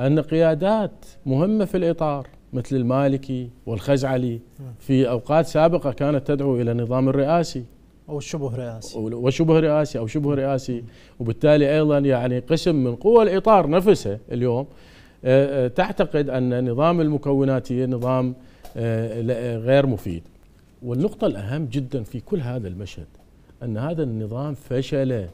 أن قيادات مهمة في الإطار مثل المالكي والخزعلي في أوقات سابقة كانت تدعو إلى النظام الرئاسي أو الشبه رئاسي وشبه رئاسي أو شبه رئاسي وبالتالي أيضا يعني قسم من قوى الإطار نفسه اليوم آه، آه، تعتقد أن نظام المكوناتي نظام آه، غير مفيد والنقطة الأهم جدا في كل هذا المشهد أن هذا النظام فشل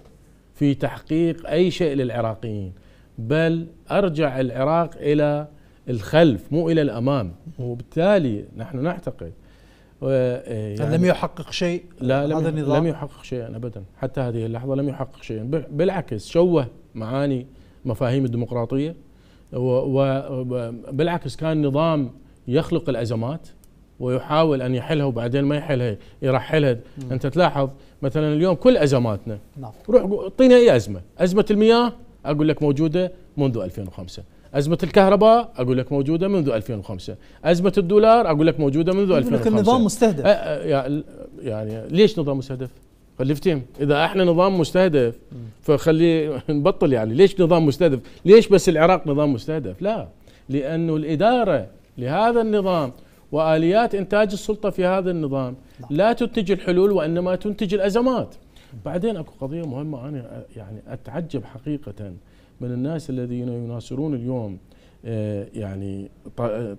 في تحقيق أي شيء للعراقيين بل ارجع العراق الى الخلف مو الى الامام وبالتالي نحن نعتقد إيه، يعني لم يحقق شيء لا لم هذا النظام لم يحقق شيئا ابدا حتى هذه اللحظه لم يحقق شيئا بالعكس شوه معاني مفاهيم الديمقراطيه وبالعكس كان نظام يخلق الازمات ويحاول ان يحلها وبعدين ما يحلها يرحلها انت تلاحظ مثلا اليوم كل ازماتنا نعم. روح اعطينا اي ازمه ازمه المياه اقول لك موجوده منذ 2005 أزمة الكهرباء أقول لك موجودة منذ 2005 أزمة الدولار أقول لك موجودة منذ 2005 لكن النظام مستهدف يعني ليش نظام مستهدف خلي فتيم إذا إحنا نظام مستهدف فخلي نبطل يعني ليش نظام مستهدف ليش بس العراق نظام مستهدف لا لأنه الإدارة لهذا النظام وآليات إنتاج السلطة في هذا النظام لا تنتج الحلول وإنما تنتج الأزمات بعدين اكو قضيه مهمه انا يعني اتعجب حقيقه من الناس الذين يناصرون اليوم آه، يعني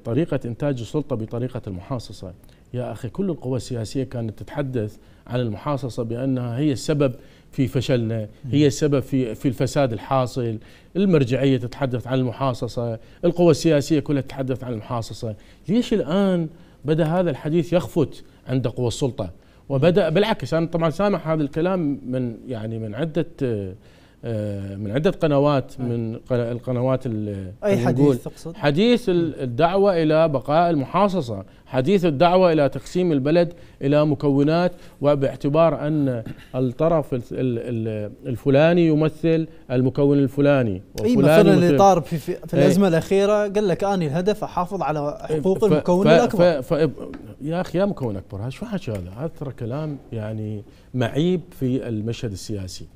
طريقه انتاج السلطه بطريقه المحاصصه يا اخي كل القوى السياسيه كانت تتحدث عن المحاصصه بانها هي السبب في فشلنا هي السبب في في الفساد الحاصل المرجعيه تتحدث عن المحاصصه القوى السياسيه كلها تتحدث عن المحاصصه ليش الان بدا هذا الحديث يخفت عند قوى السلطه وبدا بالعكس انا طبعا سامع هذا الكلام من يعني من عده آه، من عده قنوات من القنوات اي حديث تقصد حديث الدعوه الى بقاء المحاصصه، حديث الدعوه الى تقسيم البلد الى مكونات وباعتبار ان الطرف الفلاني يمثل المكون الفلاني اي مثلا اللي طار في, في, في الازمه الاخيره قال لك أنا الهدف احافظ على حقوق المكون الاكبر يا اخي يا مكون اكبر شو حكي هذا؟ هذا ترى كلام يعني معيب في المشهد السياسي